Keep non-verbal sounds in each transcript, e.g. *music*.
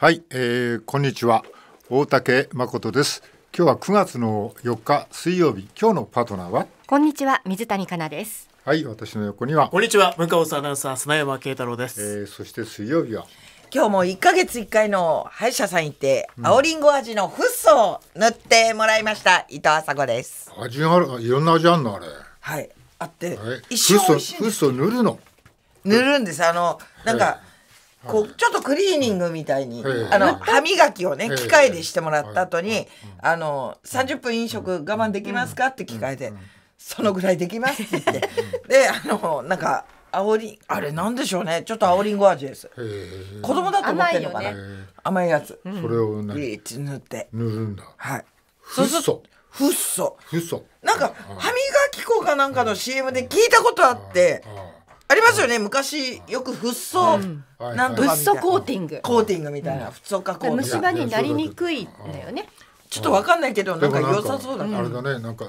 はい、えー、こんにちは大竹誠です今日は9月の4日水曜日今日のパートナーはこんにちは水谷香奈ですはい私の横にはこんにちは向川アナウンサー砂山慶太郎です、えー、そして水曜日は今日も1か月1回の歯医者さん行って、青りんご味のフッ素を塗ってもらいました伊藤麻子です味あるいろんな味あんのあれはいあって、はい、一生フッ素塗るの塗るんですあのなんか、はいこうちょっとクリーニングみたいに、あの歯磨きをね機械でしてもらった後に、あの30分飲食我慢できますかって機械で、そのぐらいできますって言って、であのなんか青りあれなんでしょうねちょっと青りんご味です子供だと思ってるのかな甘い,、やつそれをビーチ塗って塗るんだはいふっそフッ素フッ素なんか歯磨き粉かなんかの CM で聞いたことあって、あありますよね昔よくフッ素なんとかみたいな、フッ素コーティングコーティングみたいな、フッ素加工虫歯になりにくいんだよねちょっとわかんないけどなんか良さそうだねあれだねなんか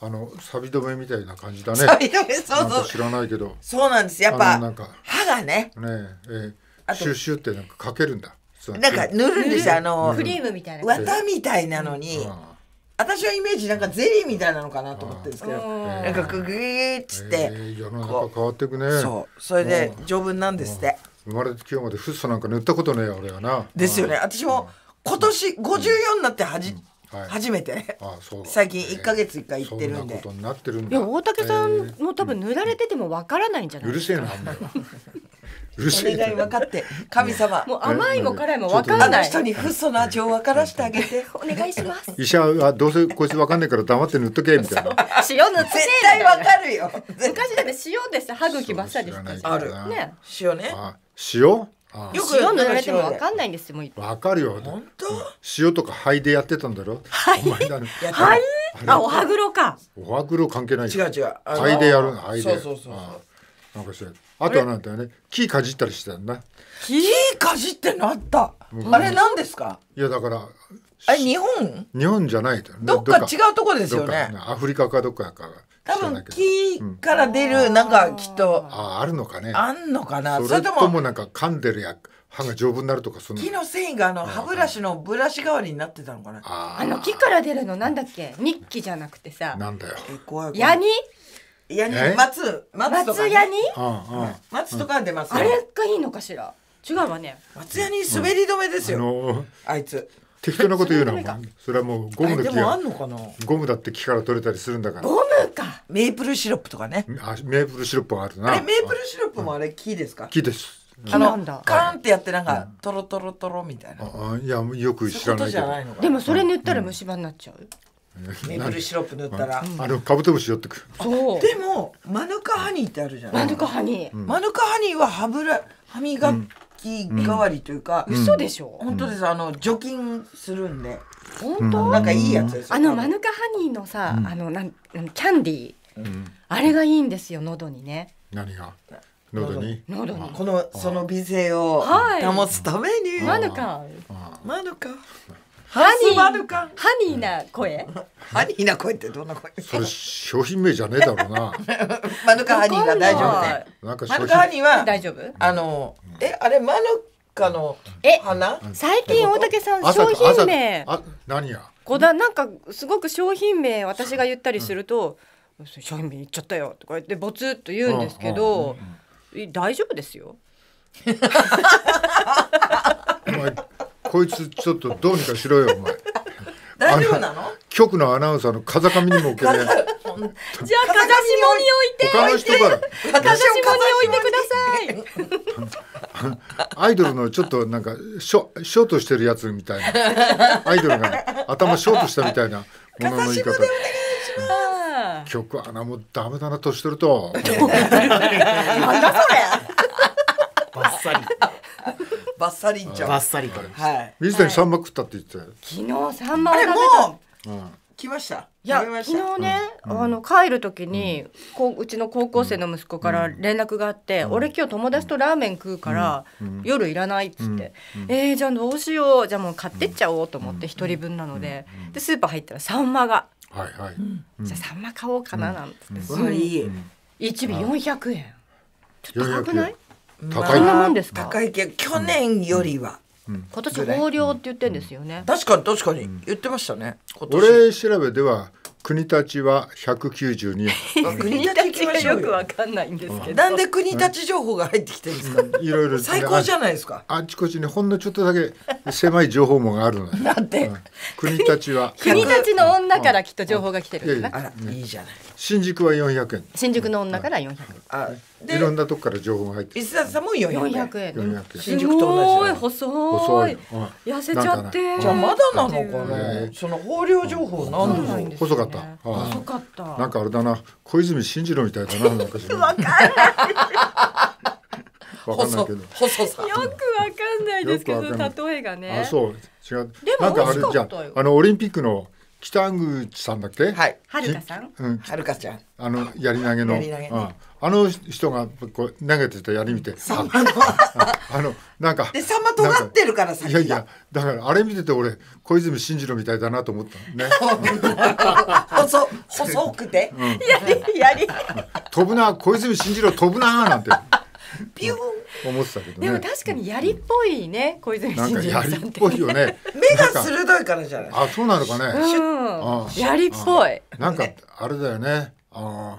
あの錆止めみたいな感じだね錆止めそうそう知らないけどそうなんですやっぱ歯がねねえー、シュッシュってなんかかけるんだなんか塗るんですよあのクリームみたいな綿みたいなのに、私はイメージなんかゼリーみたいなのかなと思ってるんですけど、なんかググーっつって、世の中変わっていくねそうそれで丈夫なんですって生まれて今日までフッ素なんか塗ったことねえ俺はなですよね私も今年54になってはじ、はい、初めてあそう最近1か月1回行ってるんで、ことになってるん大竹さんも多分塗られててもわからないんじゃないですか、うるせえなお願い分かって神様もう甘いも辛いも分かんない人にフッ素の味を分からしてあげてお願いします医者はどうせこいつ分かんないから黙って塗っとけみたいな塩塗って絶対分かるよ昔だって塩です歯茎ばっさりしたあるね塩ね塩よく塩塗られても分かんないんですよもう分かるよ本当塩とか灰でやってたんだろ肺灰。前あお歯黒かお歯黒関係ない違う違う灰でやるの肺でそうそうそうなんかしてあとはなんだよね木かじったりしてたんだ木かじってなった、あれなんですかいやだからえ日本日本じゃない、ね、どっか違うとこですよねアフリカかどっかか多分木から出る、なんかきっとああるのかねあんのかなそれともなんか噛んでるや歯が丈夫になるとかその木の繊維があの歯ブラシのブラシ代わりになってたのかなあの木から出るのなんだっけ日記じゃなくてさなんだよヤニヤニえ松松とか、松ね、ヤニうんうん松とか出ますよあれがいいのかしら違うわね松ヤニ滑り止めですあよ、のあいつ適当なこと言うなお前それはもうゴムのあ木でもあんのかなゴムだって木から取れたりするんだからゴムかメープルシロップとかねあメープルシロップはあるなメープルシロップもあれ木ですか木ですあのカーンってやってなんかトロトロトロみたいなあいやよく知らこないけどいでもそれ塗ったら虫歯になっちゃう、メープルシロップ塗ったらあれカブトムシ寄ってくるでもマヌカハニーってあるじゃないマヌカハニーマヌカハニーは歯ブラ歯磨き代わりというか、嘘でしょ本当ですあの除菌するんで本当なんかいいやつですあのマヌカハニーのさ、あのなんキャンディあれがいいんですよ喉にね何が喉に喉にこのその美声を保つためにマヌカマヌカハニーハニーな声 *laughs* ハニーな声ってどんな声それ商品名じゃねえだろうなマヌカハニーが大丈夫マヌカハニーは大丈夫あのえあれマヌカの花最近大竹さん商品名あ何やこだなんかすごく商品名私が言ったりすると、商品名言っちゃったよとか言ってぼつっと言うんですけど、大丈夫ですよ *laughs* こいつちょっとどうにかしろよお前 *laughs* 大丈夫なの局のアナウンサーの風上にも置けないじゃあ風下に置いて他の人から風下に置いてくださいアイドルのちょっとなんかショショートしてるやつみたいなアイドルが頭ショートしたみたいなものの言い方。曲穴もダメだな年取ると。なんだそれ。バッサリ。バッサリいっちゃう。バッサリと。はい。水谷サンマ食ったって言って昨日サンマ食れべもうん。来ました。いや昨日ね、あの帰る時に、こううちの高校生の息子から連絡があって「俺今日友達とラーメン食うから、夜いらない」っつって「えー、じゃあどうしようじゃあもう買ってっちゃおう」と思って一人分なので、でスーパー入ったらサンマがはいはい。「じゃあサンマ買おうかな」なんつって、それいい。一尾400円ちょっと高くない高い、まもんです高いけど去年よりは、今年豊漁って言ってんですよね、確かに確かに言ってましたね、俺調べでは国立は192円。*laughs* 国立はよくわかんないんですけど、なんで国立情報が入ってきてるんですか。いろいろ最高じゃないですか。あちこちにほんのちょっとだけ狭い情報もあるの。だって、うん、国立は。*laughs* 国立の女からきっと情報が来てるんですね。あらいいじゃない。新宿は400円。新宿の女から400円。あ。いろんなとこから情報が入って石田さんも400円4 0円新宿と同じ細い痩せちゃってじゃまだなのかなその豊漁情報なん細かったった。はい、遅かった。なんかあれだな、小泉進次郎みたいだな、なんか。*laughs* わかんない。わかんないけど。よくわかんないですけど、例えがね。あ、そう、違う。なんかあれじゃあのオリンピックの。北口さんだっけ？はい。はるかさん。うん。はるかちゃん。あのやり投げの。あの人がこう投げてたやり見て。さんの。あのなんか。でさんま尖ってるからさ。いやいやだからあれ見てて俺小泉進次郎みたいだなと思ったね。*laughs* 細細くて。やりやり。飛ぶな小泉進次郎飛ぶななんて。*laughs* ビューン思ってたけど、ね、でも確かにやりっぽいね、うん、小泉進次郎さんって、ね、っぽいよね *laughs* 目が鋭いからじゃないあそうなのかね、うん、やりっぽいなんかあれだよねああ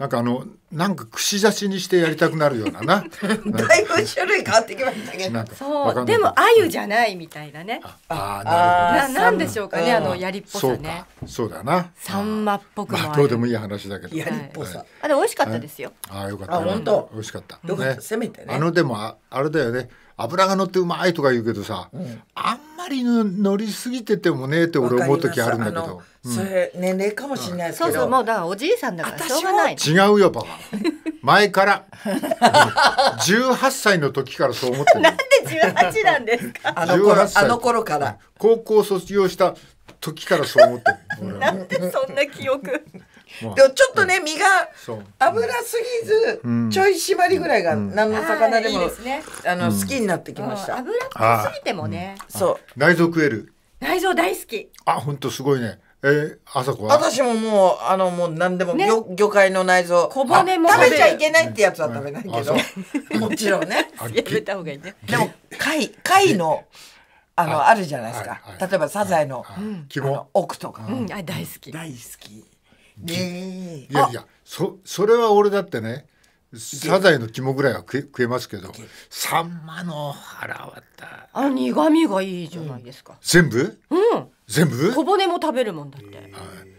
なんかあのなんか串刺しにしてやりたくなるようなな。*laughs* だいぶ種類変わってきましたけど。そうでも鮎じゃないみたいなね。ああなるほど。なんでしょうかねあの槍っぽさね。そうだな。サンマっぽくもどうでもいい話だけど。やりっぽさ。あで美味しかったですよ。あよかった。本当。美味しかった。せめてね。あのでもあれだよね。油が乗ってうまいとか言うけどさ、うん、あんまり乗りすぎててもねって俺思う時あるんだけど、うん、それ年齢かもしれないですけど、そうそうもうだからおじいさんだからしょうがない違うよパパ *laughs* 前から18 *laughs* 歳の時からそう思ってるなんで18なんですかあのあの頃から高校卒業した時からそう思ってるなんでそんな記憶でもちょっとね、身が油すぎず、ちょい締まりぐらいが何の魚でも、あの好きになってきました。油っぽすぎてもね。そう。内臓食える。内臓大好き。あ、本当すごいね。えあさこは私ももう、あの、もう何でも、魚魚介の内臓。小骨も食べちゃいけないってやつは食べないけど。*laughs* もちろんね。*laughs* やめた方がいいね。でも、貝、貝の、あの、あるじゃないですか。例えば、サザエの、あの、奥とか。あ、大好き。大好き。ねいやいやそそれは俺だってねサザエの肝ぐらいは食え食えますけどサンマの腹たあ苦味がいいじゃないですか、全部うん全部小骨も食べるもんだって、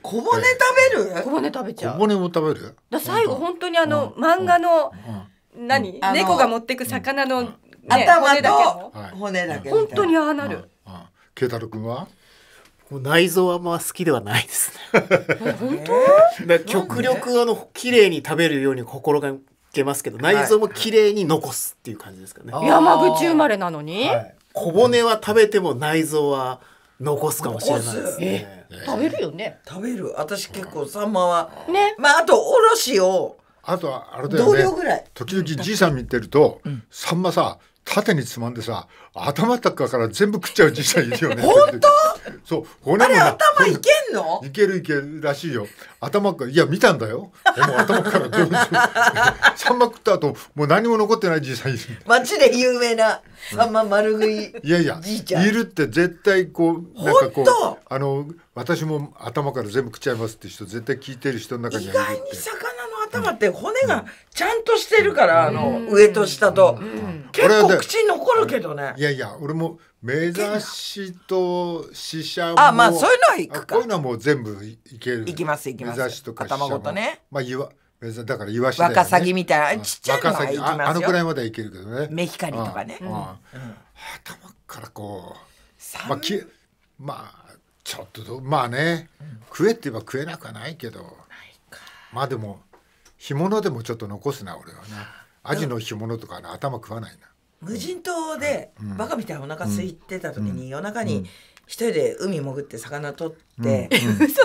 小骨食べる小骨食べちゃう小骨も食べるだ最後本当にあの、漫画の、何、猫が持ってく魚の、頭と骨だけ,、骨だけ本当にああなる、うん、慶太郎君はもう内臓はまあ好きではないですね。本当？だ極力あの綺麗に食べるように心がけますけど、内臓も綺麗に残すっていう感じですかね。山口生まれなのに、はい、小骨は食べても内臓は残すかもしれないですね。食べるよね。食べる。私結構サンマは、ね、まああとおろしをあとはあれだよね。同僚ぐらい。時々じいさん見てると、うん、サンマさ。縦につまんでさ頭たかから全部食っちゃうじいさんいるよね本当そう骨も頭いけんのいけるいけるらしいよ頭かいや見たんだよも頭からどうぞサンマ食った後もう何も残ってないじいさんいる町で有名なサンマ丸食いいやいやじいちゃんいるって絶対こうなんかこうあの私も頭から全部食っちゃいますって人絶対聞いてる人の中にはいるって意外に魚頭って骨がちゃんとしてるから、あの上と下と、結構口に残るけどねいやいや俺も目指しと死者もあまあそういうのはいくかこういうのはもう全部いけるいきますいきます目指しとか頭ごとねまあ言わだからイワシだよ、ね、ワカサギみたいなちっちゃいのはいきますよあのくらいまではいけるけどね目光とかね、うんうん、頭からこうまあきまあちょっとまあね、うん、食えって言えば食えなくはないけどまあでも干物でもちょっと残すな俺はなアジの干物とか、頭食わないな無人島で、バカみたいなお腹空いてた時に、夜中に一人で海潜って魚取って、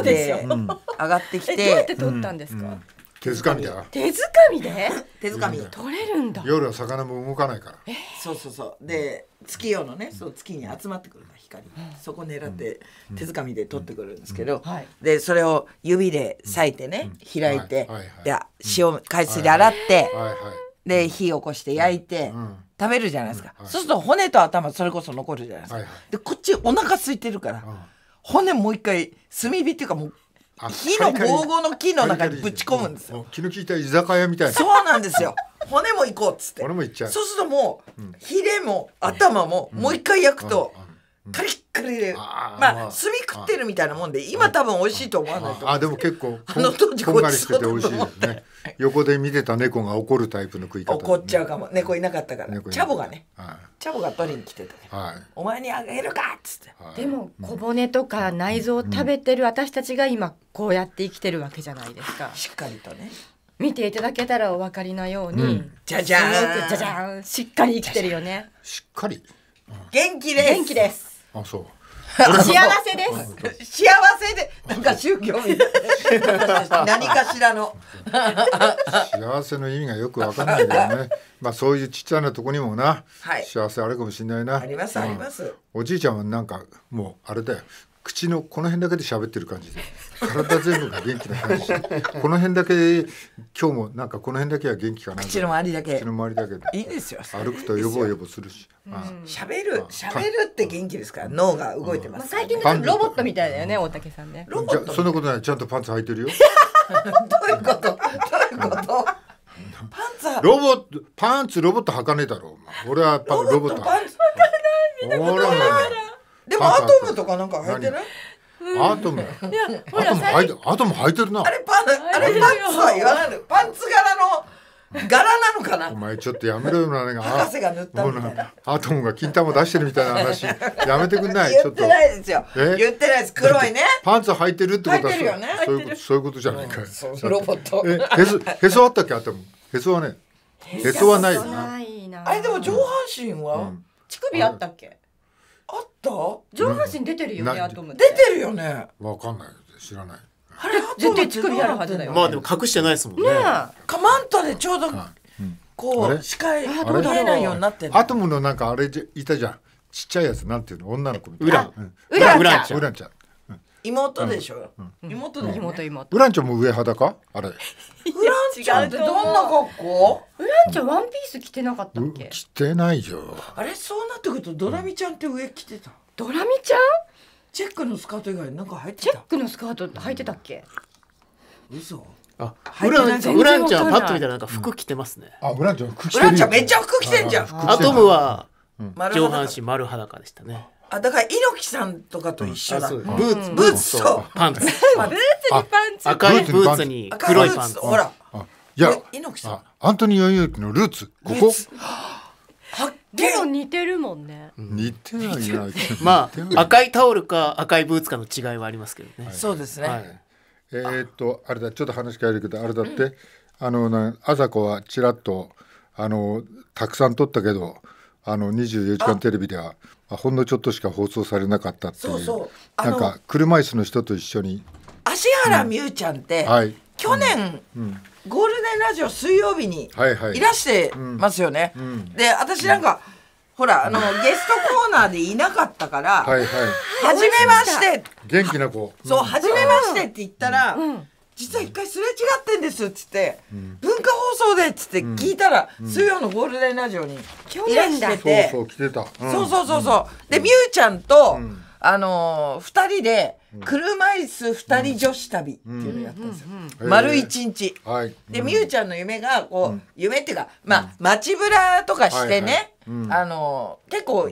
う *laughs* で、すよ上がってきてどうやって取ったんですか、手づかみだ手づかみで *laughs* 手づかみ取れるんだ夜は魚も動かないから、えー、そうそうそうで月夜のねそう月に集まってくるの光、うん、そこ狙って手づかみで取ってくるんですけど、うんうん、でそれを指で裂いてね、開いて、はいはい、塩海水で洗って、はいはい、で火起こして焼いて、食べるじゃないですか、はい、そうすると骨と頭それこそ残るじゃないですか、はいはい、でこっちお腹空いてるから、骨もう一回炭火っていうかもう木の防護の木の中にぶち込むんですよ、気の利いた居酒屋みたいなそうなんですよ骨もいこうっつって骨もいっちゃうそうするともう、ヒレも頭ももう一回焼くと、うんカリッカリで、まあ、まあ、食ってるみたいなもんで今多分美味しいと思わないとあでも結構 *laughs* あの当時こんがりしてて美味しいですね横で見てた猫が怒るタイプの食い方、ね、怒っちゃうかも猫いなかったからチャボがね、はい、チャボが取りに来てた、ねはい、お前にあげるかっつって、はい、でも小骨とか内臓を食べてる私たちが今こうやって生きてるわけじゃないですか、うん、しっかりとね見ていただけたらお分かりのように、じゃじゃんじゃじゃんしっかり生きてるよねしっかり、元気です元気ですあそう。幸せです。幸せで、なんか宗教 *laughs* 何かしらの。幸せの意味がよくわかんないけどね。*laughs* まあ、そういうちっちゃなとこにもな、はい、幸せあるかもしれないな。あります、あります、うん。おじいちゃんはなんか、もうあれだよ。口のこの辺だけで喋ってる感じで体全部が元気な感じ *laughs* この辺だけ今日もなんかこの辺だけは元気かな口の周りだけ口の周りだけいいですよ歩くとよぼよぼするし喋る喋るって元気ですから脳が動いてます、最近のロボットみたいだよね大竹さんねロボットそんなことないちゃんとパンツ履いてるよどういうことどういうことパンツロボットパンツロボット履かねえだろう俺はパロボットパンツ履かない見たことないでもアトムとかなんか履いてないアトム。いや、ほら、アトム履いてるな。あれパン、あれパンツは言わないパンツ柄の柄なかなお前ちょっとやめろよな博士が塗ったみたいなアトムが金玉出してるみたいな話 *laughs* やめてくんない言ってないですよ言ってないです黒いねパンツ履いてるってことは、そういうことそういうことじゃないか、うん、ロボットへそへそあったっけアトムへそはねへそはないよなあれでも上半身は、乳首あったっけあった上半身出てるよねアトム出てるよねわかんない知らないあれ絶対乳首あるはずだよ、まあでも隠してないですもんね。ねかマントでちょうどこう視界見えないようになってアトムのなんかあれいたじゃんちっちゃいやつなんていうの女の子ウランウランちゃんウランちゃん妹でしょ、うん、妹だよ、ね、妹妹ウランちゃんも上裸かあれウランちゃんってどんな格好ウランちゃんワンピース着てなかったっけ着てないよあれそうなってくるとドラミちゃんって上着てた、ドラミちゃんチェックのスカート以外なんか入ってたチェックのスカート履いてたっけ、うん、嘘あ、ブランちゃん、ブランちゃんパッと見たらなんか服着てますね。あ、ブランちゃん服着てる。ウランちゃんめっちゃ服着てんじゃん。服アトムは上半身丸裸でしたね。あ、だから猪木さんとかと一緒だ。ブーツ、ブーツとパンツ。ブーツにパンツ。赤いブーツに黒いパンツ。ほら。いや、猪木さん。アントニオ猪木のルーツ。ここ。でも似てるもんね。似てない *laughs* まあ赤いタオルか赤いブーツかの違いはありますけどね。そうですね。えー、っとあれだちょっと話変えるけどあれだって、うん、あのなあざこはちらっとあのたくさん撮ったけどあの24時間テレビではあ、ほんのちょっとしか放送されなかったっていうそなんか車椅子の人と一緒に芦原美優ちゃんって、うんはい、去年、うん、ゴールデンラジオ水曜日にいらしてますよね。はいはい、で私なんか、ほらあのゲストコーナーでいなかったから「*laughs* はいはい、初めまして」元気な子、そう「はじめまして」って言ったら、実は一回すれ違ってんですっつって、文化放送でっつって聞いたら、水曜のゴールデンラジオにいらしてて、そうそうそうそう、うん、でみゆちゃんと、あのー、2人で車椅子2人女子旅っていうのをやったんですよ、丸1日、はい、で美羽ちゃんの夢がこう、うん、夢っていうかまあ街ぶらとかしてね、はいはい、あのー、結構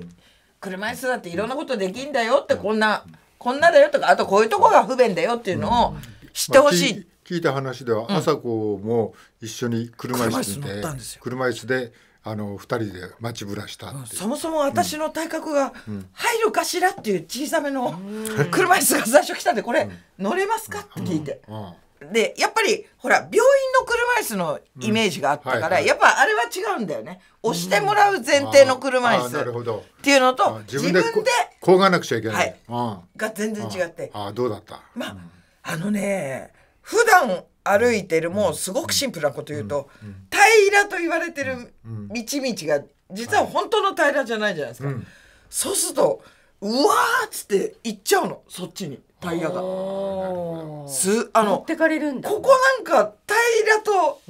車椅子だっていろんなことできんだよってこんなこんなだよとかあとこういうとこが不便だよっていうのを知ってほしい、まあ、聞いた話では、う朝子も一緒に車椅子で車椅子であの二人で待ちぶらしたそもそも私の体格が入るかしらっていう小さめの車椅子が最初来たんでこれ乗れますかって聞いて。でやっぱりほら病院の車椅子のイメージがあったから、うんはいはい、やっぱあれは違うんだよね押してもらう前提の車椅子っていうのと、うん、自分でこうがなくちゃいけない、はい、が全然違ってああどうだったまあ、うん、あのね普段歩いてるもうすごくシンプルなこと言うと、平らと言われてる道々が実は本当の平らじゃないじゃないですか、そうするとうわっつって行っちゃうのそっちにタイヤが。すあのここなんか平らと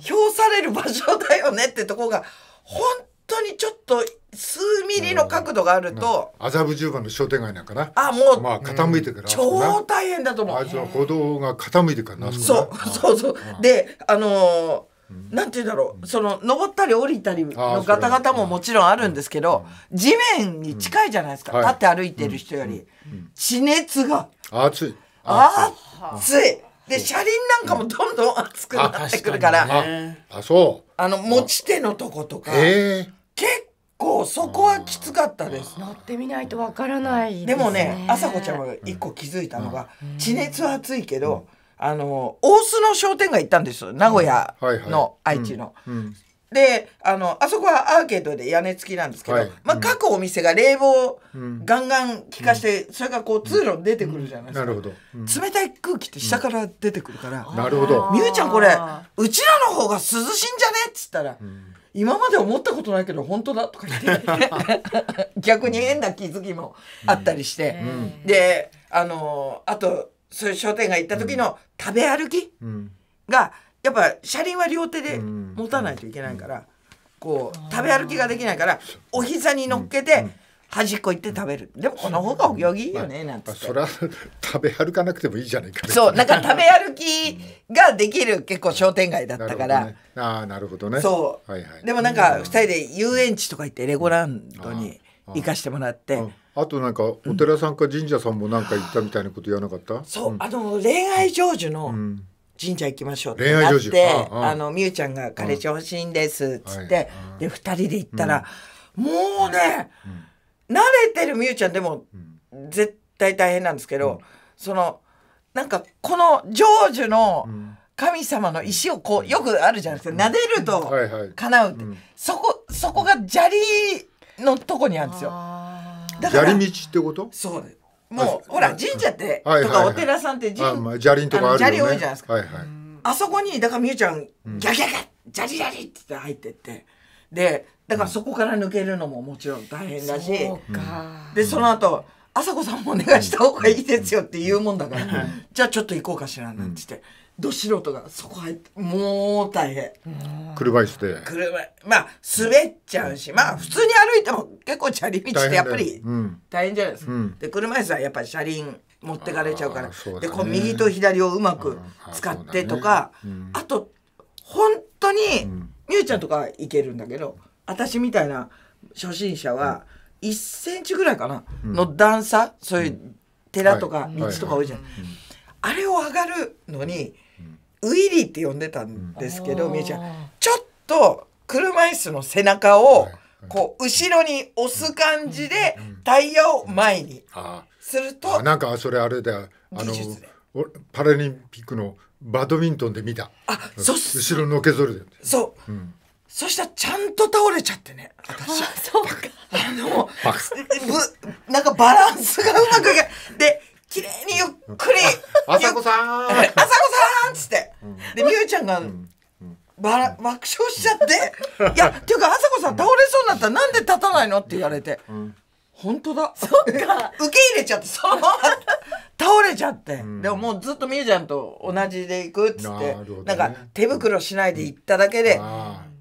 評される場所だよねってとこが本当にちょっと数ミリの角度があると麻布十番の商店街なんかなあもう、まあ、傾いてから、うん、超大変だと思うあいつは歩道が傾いてからなそうそうそうであのー、なんて言うんだろう、その登ったり降りたりのガタガタももちろんあるんですけど、地面に近いじゃないですか、立って歩いてる人より、地熱が暑い暑いで車輪なんかもどんどん熱くなってくるからあそうあの持ち手のとことか、えー結構そこはきつかったです乗ってみないとわからないでもね朝子ちゃんが一個気づいたのが、地熱は暑いけど、あの大須の商店街行ったんです名古屋の、愛知の。であのあそこはアーケードで屋根付きなんですけど、はい、まあ、各お店が冷房ガンガン効かして、うん、それがこう通路出てくるじゃないですか、うんなるほど、冷たい空気って下から出てくるから「なるほどみゆちゃんこれうちらの方が涼しいんじゃね?」っつったら「今まで思ったことないけど本当だとか言って *laughs* 逆に変な気づきもあったりして、うん、であのあとそういう商店街行った時の食べ歩きが、やっぱ車輪は両手で持たないといけないから、こう食べ歩きができないからお膝に乗っけて、端っこ行って食べるでもこの方がお行儀いいよねなんつて、それは食べ歩かなくてもいいじゃないか、そうなんか食べ歩きができる結構商店街だったから、ね、ああなるほどねそう、はいはい、でもなんか2人で遊園地とか行ってレゴランドに行かしてもらって、あとなんかお寺さんか神社さんもなんか行ったみたいなこと言わなかった、うん、そう、あの恋愛成就の神社行きましょうってなって、うん、あの美羽ちゃんが「彼氏欲しいんです」っつって、で2人で行ったら、うん、もうね、うん慣れてるみゆちゃんでも、絶対大変なんですけど、うん、そのなんかこの成就の神様の石をこうよくあるじゃないですか撫でると叶うって、はいはい、そこそこが砂利のとこにあるんですよ。だから砂利道ってことそうですもうほら神社ってとかお寺さんって神、砂利砂利多いじゃないですか、はいはい、あそこにだからみゆちゃんギャギャギャ砂利砂利って入ってってでだからそこから抜けるのももちろん大変だし、でその後朝子さんもお願いした方がいいですよって言うもんだから、じゃあちょっと行こうかしらなんて言って、ど素人がそこ入ってもう大変車椅子で車まあ滑っちゃうしまあ普通に歩いても結構砂利道ってやっぱり大変じゃないですか、で車椅子はやっぱり車輪持ってかれちゃうからでこう右と左をうまく使ってとかあ,、と本当に、美羽ちゃんとか行けるんだけど。私みたいな初心者は1センチぐらいかな、の段差そういう寺とか道とか多いじゃない、あれを上がるのに、ウィリーって呼んでたんですけど、みえちゃんちょっと車椅子の背中を、こう後ろに押す感じでタイヤを前にすると、なんかそれあれだよあのパラリンピックのバドミントンで見たあそう後ろのけぞるそう、うん、そしたらちゃんと倒れちゃってね私あそうかあのぶなんかバランスがうまくいで綺麗にゆっくり「あさこさん!」「あさこさん!」っつって、で美羽ちゃんが、ばら爆笑しちゃって「いやっていうかあさこさん倒れそうになったらなんで立たないの?」って言われて「本当だ」そっか受け入れちゃってそのまま倒れちゃって、でももうずっとみゆちゃんと同じで行くっつって、なんか手袋しないで行っただけで、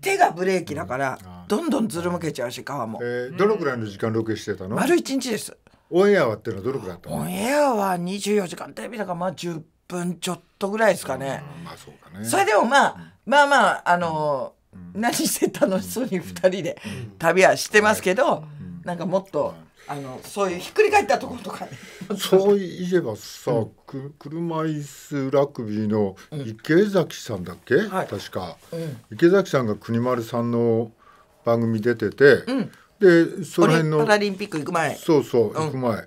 手がブレーキだから、どんどんずるむけちゃうし川も、えー、どのぐらいの時間ロケしてたの、丸一日ですオンエアはってのはどのくらいだったのオンエアは24時間テレビだからまあ10分ちょっとぐらいですかね,、まあ、そうかねそれでもまあ、まあまああの何して楽しそうに2人で旅はしてますけど、うなんかもっと、あのそういうひっくり返ったところとか *laughs* そういえばさ、うん、く車椅子ラグビーの池崎さんだっけ、うん、確か、うん、池崎さんが国丸さんの番組出てて、でその辺のパラリンピック行く前そうそう行く前、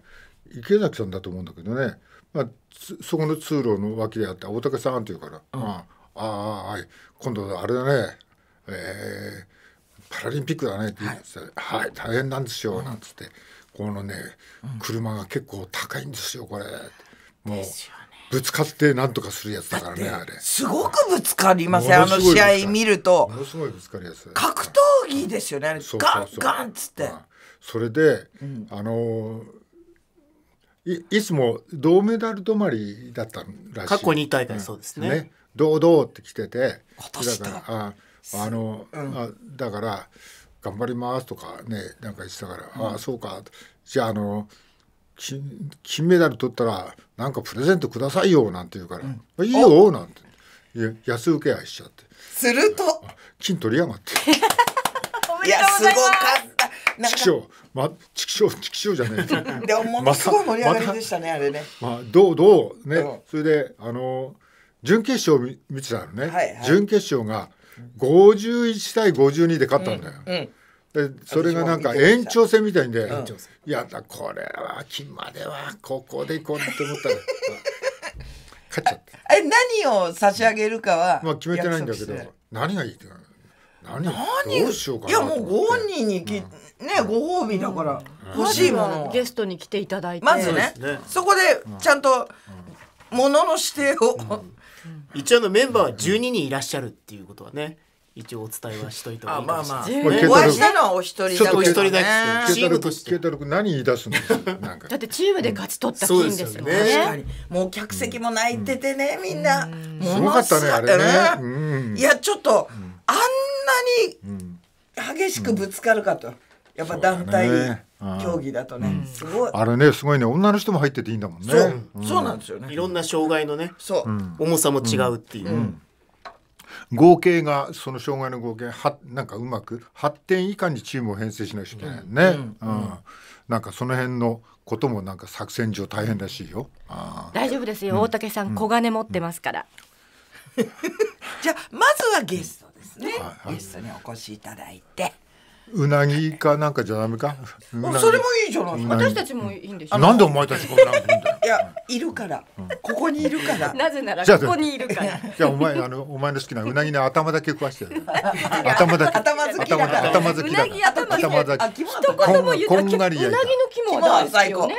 池崎さんだと思うんだけどね、まあ、そこの通路の脇であった大竹さんっていうから、ああはい今度あれだねえー、パラリンピックだねって言ってはい、はい、大変なんですよ、なんつって。このね車が結構高いんですよこれ。もうぶつかって何とかするやつだからねあれすごくぶつかりませんあの試合見るとものすごいぶつかりやすい格闘技ですよねガンガンっつって、それで、うん、あのいいつも銅メダル止まりだったらしい過去2大会そうですねうん、ねどうどうって来ててだからああの、うん、あだから頑張りますとかねなんか言ってたから、うん、ああそうかじゃああの金金メダル取ったらなんかプレゼントくださいよなんて言うから、うん、いいよなんて安請け合いしちゃってすると金取りやがって *laughs* いやすごかった畜生、ま、畜生、畜生じゃねえ。*laughs* でも、ものすごい盛り上がりでしたね、ま、あれね。まあ、どう、どう、ね、うそれで、あの、準決勝見てたのね、はいはい、準決勝が。51対52で勝ったんだよ。うんうんでそれがなんか延長戦みたいで、うん、いやだこれは金まではここで行こうって思ったら *laughs* 勝っちゃったえ何を差し上げるかは、まあ、決めてないんだけど何がいいって何何どうしようかないやもうご本人にき、うん、ねご褒美だから、欲しいもの、ゲストに来ていただいてまずね、ね、そこでちゃんとものの指定を、一応のメンバーは12人いらっしゃるっていうことはね一応お伝えはしといた方がいいかもしれない。あまあまあ、お会いしたのはお一人だけ、お一人だけチームとして。何言い出すだってチームで勝ち取った金ですよね。ん、ねもう客席も泣いててね、みんな。もすごかったね、あれね。ういや、ちょっと、あんなに激しくぶつかるかと。やっぱ団体。競技だとね、すごいあれねすごいね女の人も入ってていいんだもんねそう,、そうなんですよねいろんな障害のねそう、重さも違うっていう、合計がその障害の合計はなんかうまく8点以下にチームを編成しなきゃいけないね、うんうんうん、なんかその辺のこともなんか作戦上大変らしいよ大丈夫ですよ、大竹さん小金持ってますから、*laughs* じゃあまずはゲストですね、はいはい、ゲストにお越しいただいてうなぎかなんかじゃダメか。それもいいじゃないですか。私たちもいいんでしょ。なんでお前たちこんなんだいやいるから、ここにいるから *laughs* なぜならここにいるから *laughs* じゃお前あのお前の好きなうなぎの頭だけ食わしてる *laughs* 頭だけ頭け。頭だから頭好頭だから頭だけ一言も言うなぎの肝は最高うなぎの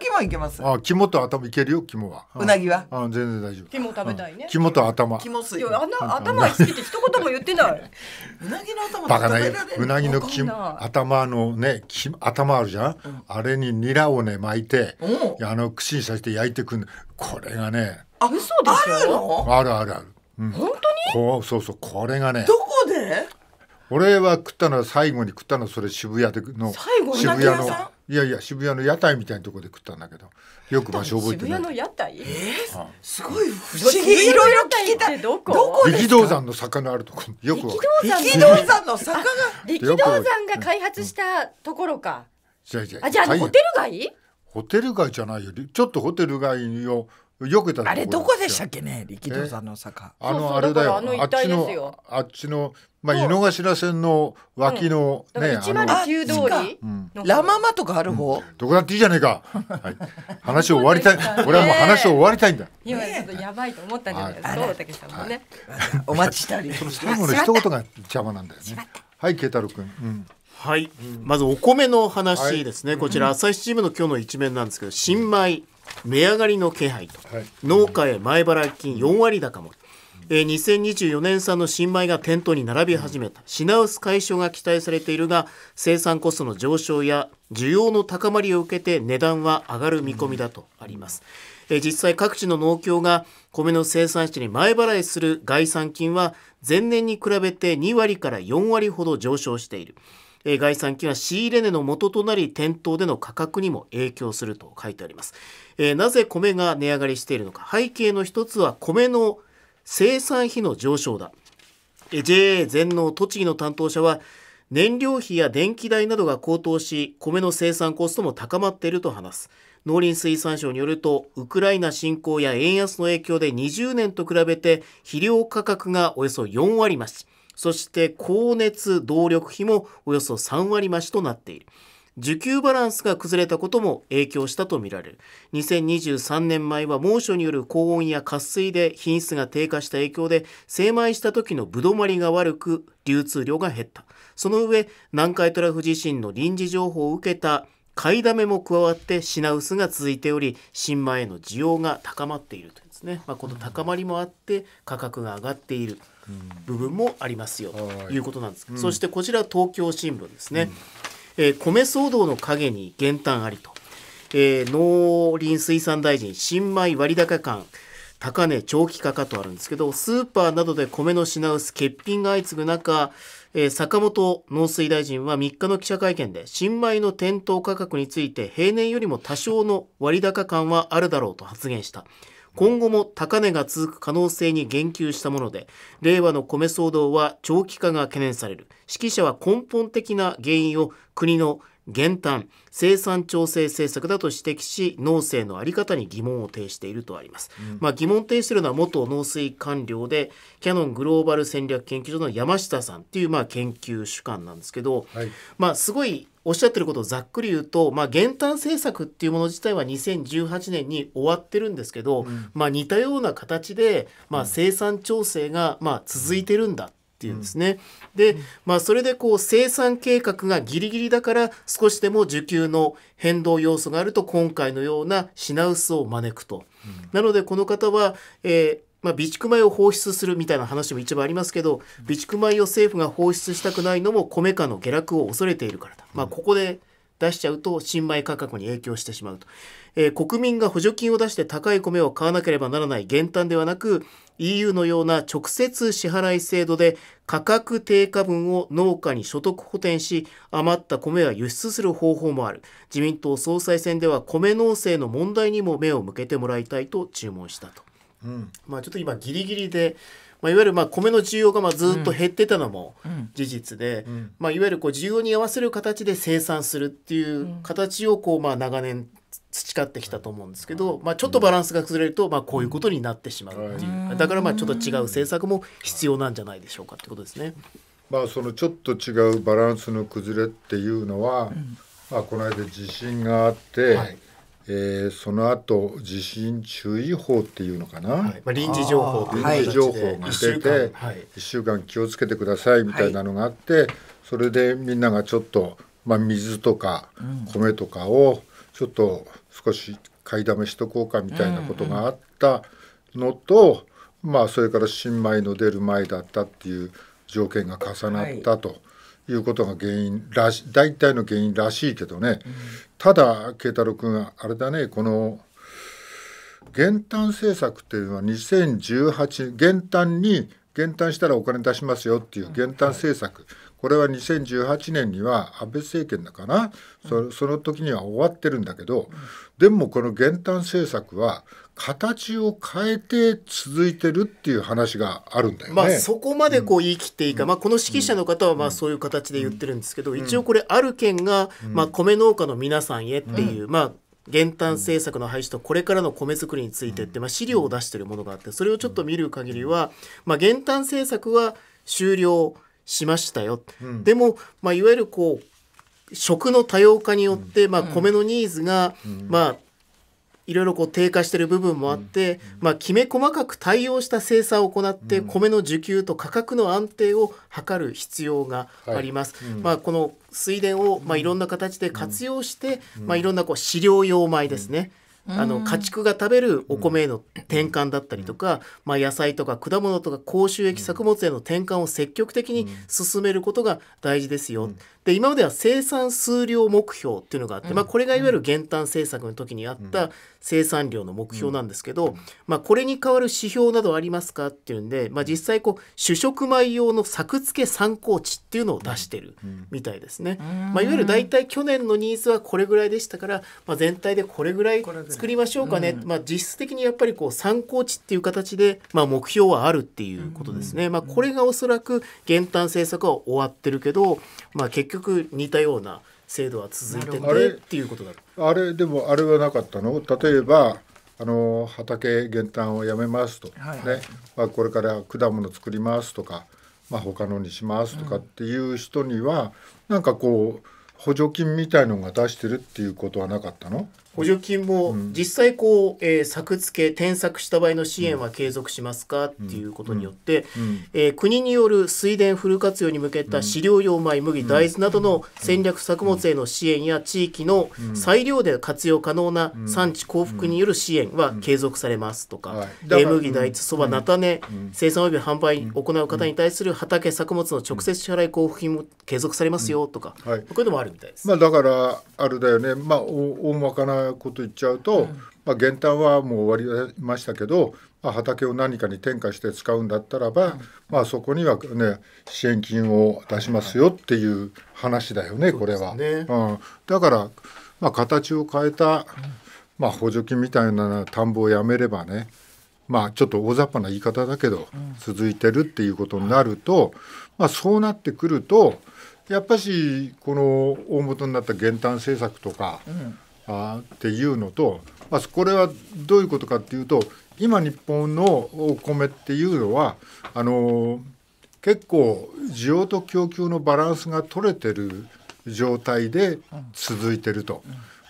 肝いけますあ肝と頭いけるよ肝はうなぎはあ全然大丈夫肝食べたいね肝と頭肝水あの頭好きって一言も言ってないうなぎの頭バカなうなぎの肝頭のね頭あるじゃんあれにニラをね巻いてあの串にさて焼いてくんこれがねあ嘘でるのあるあるある、うん、本当にこうそうそうこれがねどこで俺は食ったのは最後に食ったのはそれ渋谷での渋谷のいやいや渋谷の屋台みたいなところで食ったんだけどよく場所覚えて渋谷の屋台えー、すごい不思議いろいろ聞きたどこどこ力道山の魚あるとこよく力道山の坂が力道山が開発したところか、うん、じゃあじゃああじゃあホテル街ホテル街じゃないよりちょっとホテル街をよくたあれどこでしたっけね力道山の坂あのあれだよあっちのあっちのまあ井の頭線の脇のね109通りラママとかある方どこだっていいじゃねえか話を終わりたい俺はもう話を終わりたいんだ今ちょっとやばいと思ったんじゃないですか大竹さんもねお待ちしたりその最後の一言が邪魔なんだよねはい慶太郎君はい、まずお米の話ですね、はい、こちら朝日新聞の今日の一面なんですけど新米値上がりの気配と、はい、農家へ前払い金4割高も、えー、2024年産の新米が店頭に並び始めた品薄解消が期待されているが生産コストの上昇や需要の高まりを受けて値段は上がる見込みだとあります、えー、実際各地の農協が米の生産地に前払いする概算金は前年に比べて2割から4割ほど上昇しているえー、概算金は仕入れ値の元となり店頭での価格にも影響すると書いてあります、えー、なぜ米が値上がりしているのか背景の一つは米の生産費の上昇だ JA 全農栃木の担当者は燃料費や電気代などが高騰し米の生産コストも高まっていると話す農林水産省によるとウクライナ侵攻や円安の影響で20年と比べて肥料価格がおよそ4割増しそして光熱動力費もおよそ3割増しとなっている需給バランスが崩れたことも影響したとみられる2023年前は猛暑による高温や渇水で品質が低下した影響で精米した時のぶどまりが悪く流通量が減ったその上南海トラフ地震の臨時情報を受けた買いだめも加わって品薄が続いており新米への需要が高まっているというですね、まあ、この高まりもあって価格が上がっている部分もありますよということなんです、うん、そしてこちら東京新聞ですね、うん、えー、米騒動の陰に減反ありと、えー、農林水産大臣新米割高感高値長期化かとあるんですけどスーパーなどで米の品薄欠品が相次ぐ中坂本農水大臣は3日の記者会見で新米の店頭価格について平年よりも多少の割高感はあるだろうと発言した今後も高値が続く可能性に言及したもので令和の米騒動は長期化が懸念される指揮者は根本的な原因を国の減反生産調整政策だと指摘し農政の在り方に疑問を呈しているとあります、うん、まあ、疑問を呈しているのは元農水官僚でキヤノングローバル戦略研究所の山下さんというまあ研究主幹なんですけど、はい、まあ、すごいおっしゃってることをざっくり言うと、まあ、減反政策っていうもの自体は2018年に終わってるんですけど、うん、まあ、似たような形で、まあ、生産調整がまあ続いてるんだ、うんっていうんですね。うん、で、まあ、それでこう生産計画がギリギリだから少しでも需給の変動要素があると今回のような品薄を招くと。うん、なのでこの方は、えーまあ、備蓄米を放出するみたいな話も一番ありますけど、備蓄米を政府が放出したくないのも米価の下落を恐れているからだ。まあ、ここで出しちゃうと新米価格に影響してしまうと、えー、国民が補助金を出して高い米を買わなければならない減反ではなく EU のような直接支払い制度で価格低下分を農家に所得補填し余った米は輸出する方法もある自民党総裁選では米農政の問題にも目を向けてもらいたいと注文したと、うん、まあちょっと今ギリギリでまあ、いわゆるまあ米の需要がまあずっと減ってたのも事実で、うんうん、まあ、いわゆるこう需要に合わせる形で生産するっていう形をこうまあ長年培ってきたと思うんですけど、まあ、ちょっとバランスが崩れると、まあ、こういうことになってしまうっていうだからまあちょっと違う政策も必要なんじゃないでしょうかってことですね。まあ、そのちょっと違うバランスの崩れっていうのは、まあ、この間地震があって、はい、えー、その後地震注意報っていうのかな、はいまあ、臨時情報臨時情報が出て、はい、1, 週間気をつけてくださいみたいなのがあって、それでみんながちょっと、まあ、水とか米とかを、ちょっと少し買いだめしとこうかみたいなことがあったのと、うんうん、まあそれから新米の出る前だったっていう条件が重なったと。いうことが原因らし大体の原因らしいけどね、うん、ただ慶太郎君あれだねこの減反政策っていうのは2018減反に減反したらお金出しますよっていう減反政策、うんはい、これは2018年には安倍政権だかな、うん、その時には終わってるんだけど、でもこの減反政策は形を変えて続いてるっていう話があるんだよね。まあ、そこまでこう言い切っていいか、うん、まあ、この指揮者の方はまあそういう形で言ってるんですけど、うん、一応これある県がまあ米農家の皆さんへっていう、まあ減反政策の廃止とこれからの米作りについてって、まあ、資料を出しているものがあってそれをちょっと見る限りは、まあ、減反政策は終了しましたよ、うん、でも、まあ、いわゆるこう食の多様化によって、まあ、米のニーズが、まあいろいろこう低下してる部分もあって、まあ、きめ細かく対応した精査を行って、米の需給と価格の安定を図る必要があります。はいうん、まあ、この水田を、まあ、いろんな形で活用して、まあ、いろんなこう飼料用米ですね、あの家畜が食べるお米への転換だったりとか、まあ、野菜とか果物とか高収益作物への転換を積極的に進めることが大事ですよ。で今までは生産数量目標っていうのがあって、まあ、これがいわゆる減反政策の時にあった生産量の目標なんですけど、まあ、これに代わる指標などありますかっていうんで、まあ、実際こう主食米用の作付け参考値っていうのを出してるみたいですね。まあ、いわゆる大体去年のニーズはこれぐらいでしたから、まあ、全体でこれぐらい作りましょうかね、まあ、実質的にやっぱりこう参考値っていう形で、まあ、目標はあるっていうことですね。まあ、これがおそらく減反政策は終わってるけど、まあ、結局似たような制度は続いててっていうことだあれでもあれはなかったの例えばあの畑減反をやめますと、はい、ねまあ、これから果物作りますとか、まあ、他のにしますとかっていう人には、うん、なんかこう補助金みたいのが出してるっていうことはなかったの補助金も実際こう、えー、作付け添削した場合の支援は継続しますかっていうことによって、えー、国による水田フル活用に向けた飼料用米麦大豆などの戦略作物への支援や地域の裁量で活用可能な産地幸福による支援は継続されますとか,、えー、麦大豆そば菜種、生産及び販売を行う方に対する畑作物の直接支払い交付金も継続されますよとか、こういうのもあるみたいです。まあ、だからあれだよね、まあ、大まかなこと言っちゃうと、うん、まあ、減反はもう終わりましたけど、まあ、畑を何かに転嫁して使うんだったらば、うん、まあ、そこには、ね、支援金を出しますよっていう話だよね、はい、これは、ね、うん。だから、まあ、形を変えた、まあ、補助金みたいな田んぼをやめればねまあ、ちょっと大雑把な言い方だけど、続いてるっていうことになると、まあ、そうなってくるとやっぱしこの大元になった減反政策とか、っていうのとあこれはどういうことかっていうと今日本のお米っていうのはあの結構需要と供給のバランスが取れてる状態で続いてると、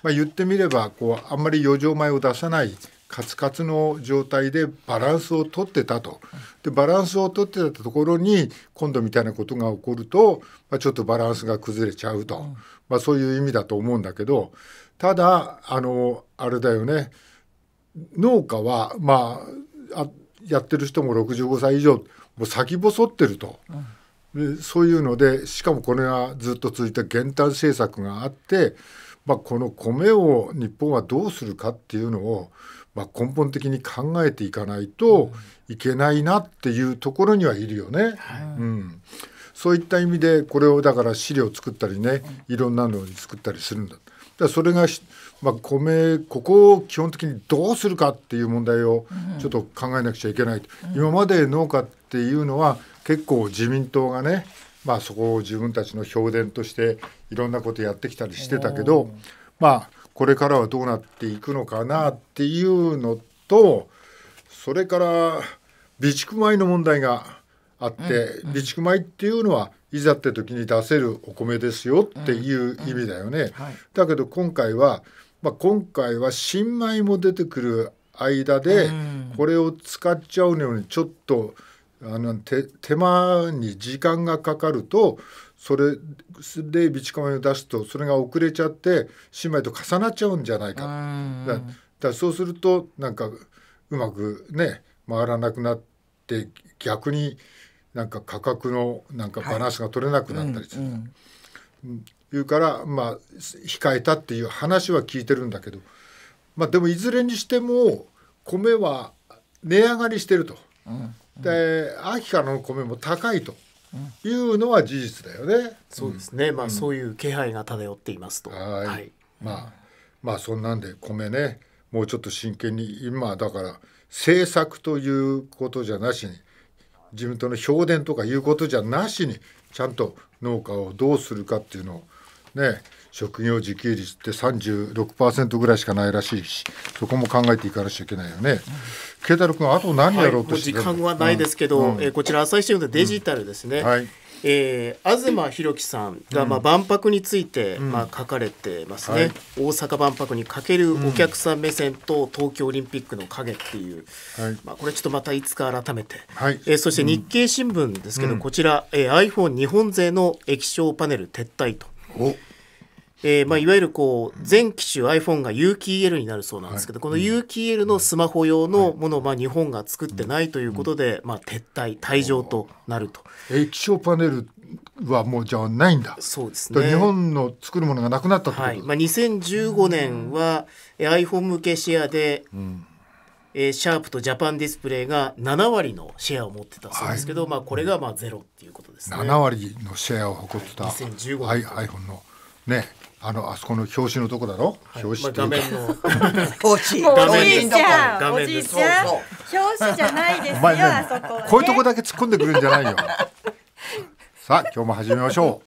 まあ、言ってみればこうあんまり余剰米を出さないカツカツの状態でバランスを取ってたとでバランスを取ってたところに今度みたいなことが起こると、まあ、ちょっとバランスが崩れちゃうと、まあ、そういう意味だと思うんだけどただあのあれだよね農家はまあやってる人も65歳以上もう先細ってると、うん、そういうのでしかもこれがずっと続いた減反政策があって、まあ、この米を日本はどうするかっていうのを、まあ、根本的に考えていかないといけないなっていうところにはいるよね。うん、うんそういった意味でこれをだから資料作ったりねいろんなのに作ったりするんだだそれが、まあ、米ここを基本的にどうするかっていう問題をちょっと考えなくちゃいけないと、うん、今まで農家っていうのは結構自民党がね、まあ、そこを自分たちの評伝としていろんなことやってきたりしてたけどまあこれからはどうなっていくのかなっていうのとそれから備蓄米の問題があって、備蓄米っていうのはいざって時に出せるお米ですよっていう意味だよね。だけど今回は、まあ、今回は新米も出てくる間でこれを使っちゃうのにちょっとあの手手間に時間がかかるとそれで備蓄米を出すとそれが遅れちゃって新米と重なっちゃうんじゃないか。だだそうするとなんかうまくね回らなくなって逆に。なんか価格のなんかバランスが取れなくなったりする、はいうんうん、から、まあ、控えたっていう話は聞いてるんだけど、まあ、でもいずれにしても米は値上がりしてると、うんうん、で秋からの米も高いと。いうのは事実だよね。うん、そうですね。まあ、そういう気配が漂っていますと。はいはい、まあ、まあ、そんなんで米ね、もうちょっと真剣に今だから政策ということじゃなしに自民党の評伝とかいうことじゃなしにちゃんと農家をどうするかっていうのをね職業自給率って36%ぐらいしかないらしいしそこも考えていかなきゃいけないよね。慶太郎君あと何やろうとしてる、はい、時間はないですけど、うんうん、えこちら朝日新聞のデジタルですね。うんはいえー、東博樹さんが、まあ、万博について、うん、まあ、書かれてますね、はい、大阪万博にかけるお客さん目線と東京オリンピックの影っていう、うん、まあ、これちょっとまたいつか改めて、はい、えー、そして日経新聞ですけど、うん、こちら、えー、iPhone 日本勢の液晶パネル撤退と。えーまあ、いわゆるこう全機種 iPhone が有機 EL になるそうなんですけど、はい、この有機 EL のスマホ用のものを、まあ、日本が作ってないということで、まあ、撤退、退場となると。液晶パネルはもうじゃないんだそうですね日本の作るものがなくなったとはいまあ、2015年は、iPhone 向けシェアで、うんえー、シャープとジャパンディスプレイが7割のシェアを持ってたそうですけど、はい、まあ、これがまあゼロっていうことですね7割のシェアを誇ってた2015年 iPhone のねあのあそこの表紙のとこだろ、はい、表紙っていうか、まあ、画面の *laughs* おじいちゃんおじいちゃん表紙じゃないですよ、ね、あそこ、ね、こういうとこだけ突っ込んでくるんじゃないよ *laughs* さあ今日も始めましょう